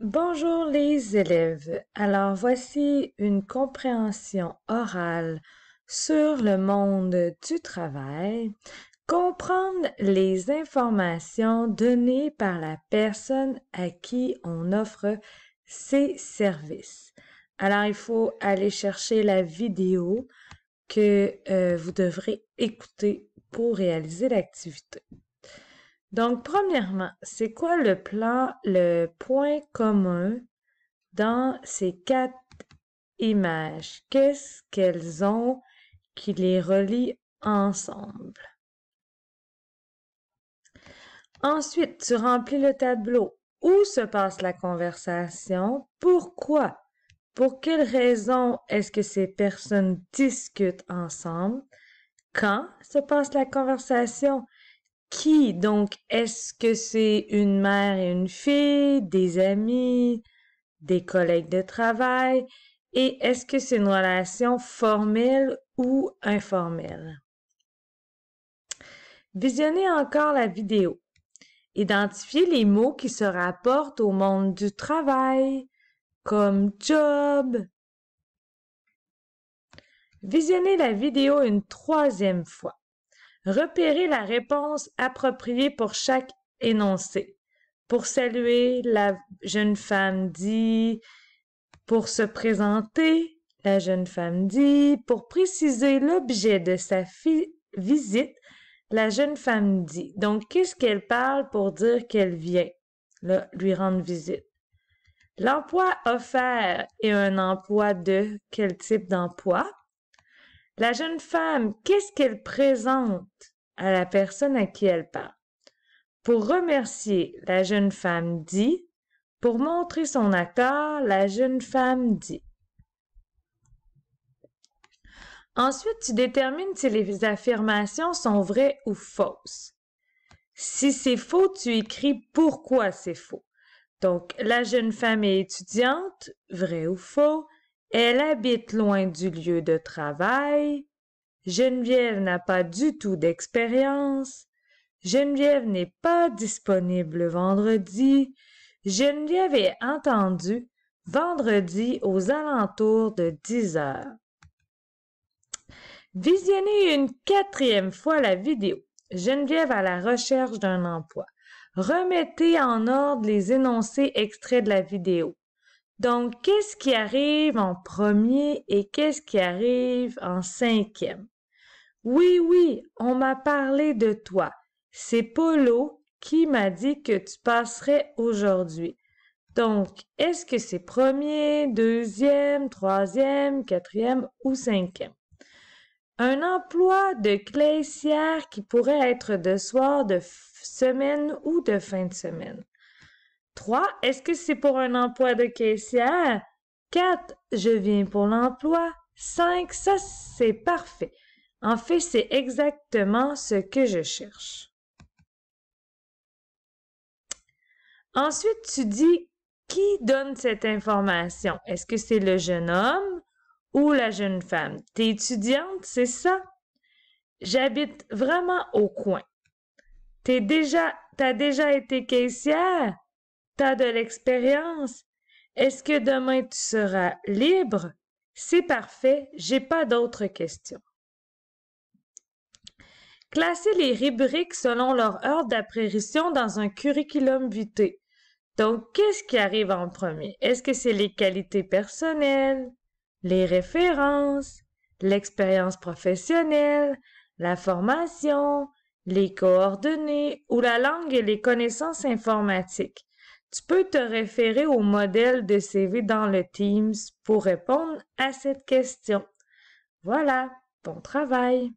Bonjour les élèves. Alors voici une compréhension orale sur le monde du travail. Comprendre les informations données par la personne à qui on offre ses services. Alors il faut aller chercher la vidéo que euh, vous devrez écouter pour réaliser l'activité. Donc, premièrement, c'est quoi le plan, le point commun dans ces quatre images? Qu'est-ce qu'elles ont qui les relie ensemble? Ensuite, tu remplis le tableau. Où se passe la conversation? Pourquoi? Pour quelles raisons est-ce que ces personnes discutent ensemble? Quand se passe la conversation? qui? Donc, est-ce que c'est une mère et une fille, des amis, des collègues de travail? Et est-ce que c'est une relation formelle ou informelle? Visionnez encore la vidéo. Identifiez les mots qui se rapportent au monde du travail, comme job. Visionnez la vidéo une troisième fois. Repérez la réponse appropriée pour chaque énoncé. Pour saluer, la jeune femme dit. Pour se présenter, la jeune femme dit. Pour préciser l'objet de sa visite, la jeune femme dit. Donc, qu'est-ce qu'elle parle pour dire qu'elle vient lui rendre visite? L'emploi offert est un emploi de quel type d'emploi? La jeune femme, qu'est-ce qu'elle présente à la personne à qui elle parle? Pour remercier, la jeune femme dit. Pour montrer son accord, la jeune femme dit. Ensuite, tu détermines si les affirmations sont vraies ou fausses. Si c'est faux, tu écris pourquoi c'est faux. Donc, la jeune femme est étudiante, vrai ou faux. Elle habite loin du lieu de travail. Geneviève n'a pas du tout d'expérience. Geneviève n'est pas disponible vendredi. Geneviève est entendue vendredi aux alentours de 10 heures. Visionnez une quatrième fois la vidéo. Geneviève à la recherche d'un emploi. Remettez en ordre les énoncés extraits de la vidéo. Donc, qu'est-ce qui arrive en premier et qu'est-ce qui arrive en cinquième? Oui, oui, on m'a parlé de toi. C'est Polo qui m'a dit que tu passerais aujourd'hui. Donc, est-ce que c'est premier, deuxième, troisième, quatrième ou cinquième? Un emploi de clercière qui pourrait être de soir, de semaine ou de fin de semaine. 3. Est-ce que c'est pour un emploi de caissière? 4. Je viens pour l'emploi. 5. Ça, c'est parfait. En fait, c'est exactement ce que je cherche. Ensuite, tu dis qui donne cette information. Est-ce que c'est le jeune homme ou la jeune femme? T'es étudiante, c'est ça? J'habite vraiment au coin. T'es déjà, t'as déjà été caissière? t'as de l'expérience. Est-ce que demain tu seras libre? C'est parfait, j'ai pas d'autres questions. Classer les rubriques selon leur heure d'apparition dans un curriculum vitae. Donc, qu'est-ce qui arrive en premier? Est-ce que c'est les qualités personnelles, les références, l'expérience professionnelle, la formation, les coordonnées ou la langue et les connaissances informatiques? Tu peux te référer au modèle de CV dans le Teams pour répondre à cette question. Voilà, bon travail!